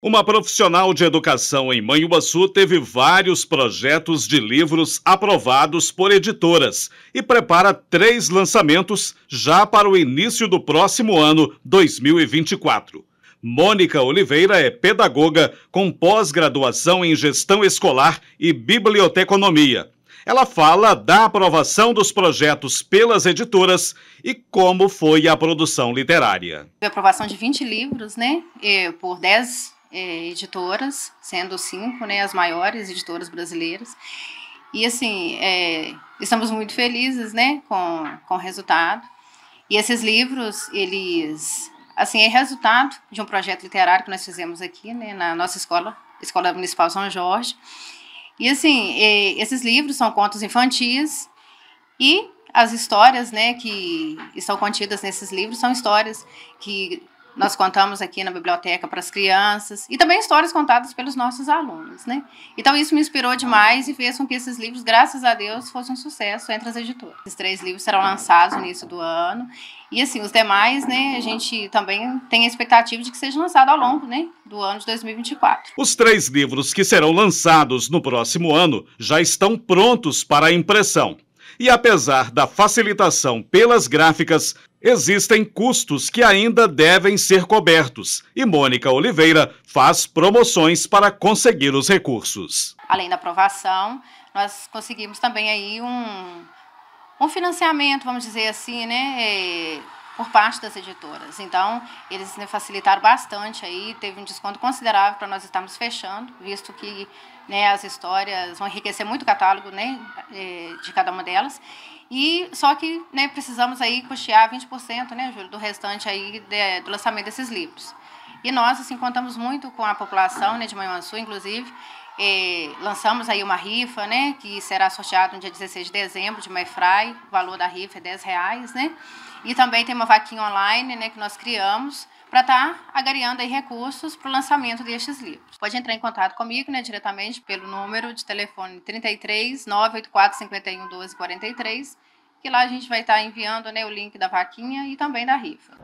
Uma profissional de educação em Manhuaçu teve vários projetos de livros aprovados por editoras e prepara três lançamentos já para o início do próximo ano, 2024. Mônica Oliveira é pedagoga com pós-graduação em gestão escolar e biblioteconomia. Ela fala da aprovação dos projetos pelas editoras e como foi a produção literária. A aprovação de 20 livros, né? Por 10 é, editoras, sendo cinco, né, as maiores editoras brasileiras. E assim, é, estamos muito felizes, né, com, com o resultado. E esses livros, eles, assim, é resultado de um projeto literário que nós fizemos aqui, né, na nossa escola, Escola Municipal São Jorge. E assim, é, esses livros são contos infantis e as histórias, né, que estão contidas nesses livros são histórias que nós contamos aqui na biblioteca para as crianças e também histórias contadas pelos nossos alunos, né? Então isso me inspirou demais e fez com que esses livros, graças a Deus, fossem um sucesso entre as editoras. Esses três livros serão lançados no início do ano e assim os demais, né? A gente também tem a expectativa de que seja lançado ao longo, né, do ano de 2024. Os três livros que serão lançados no próximo ano já estão prontos para a impressão. E apesar da facilitação pelas gráficas, existem custos que ainda devem ser cobertos. E Mônica Oliveira faz promoções para conseguir os recursos. Além da aprovação, nós conseguimos também aí um, um financiamento, vamos dizer assim, né? É, por parte das editoras. Então, eles facilitaram bastante aí, teve um desconto considerável para nós estarmos fechando, visto que né, as histórias vão enriquecer muito o catálogo né, é, de cada uma delas. E só que né, precisamos aí custear 20%, né, Júlio, do restante aí de, do lançamento desses livros. E nós, assim, contamos muito com a população né, de Manhuaçu, inclusive, eh, lançamos aí uma rifa, né, que será sorteada no dia 16 de dezembro de Maifrai, o valor da rifa é 10 reais, né, e também tem uma vaquinha online, né, que nós criamos para estar tá agariando aí recursos para o lançamento destes livros. Pode entrar em contato comigo, né, diretamente pelo número de telefone 33 984 51 12 43, que lá a gente vai estar tá enviando, né, o link da vaquinha e também da rifa.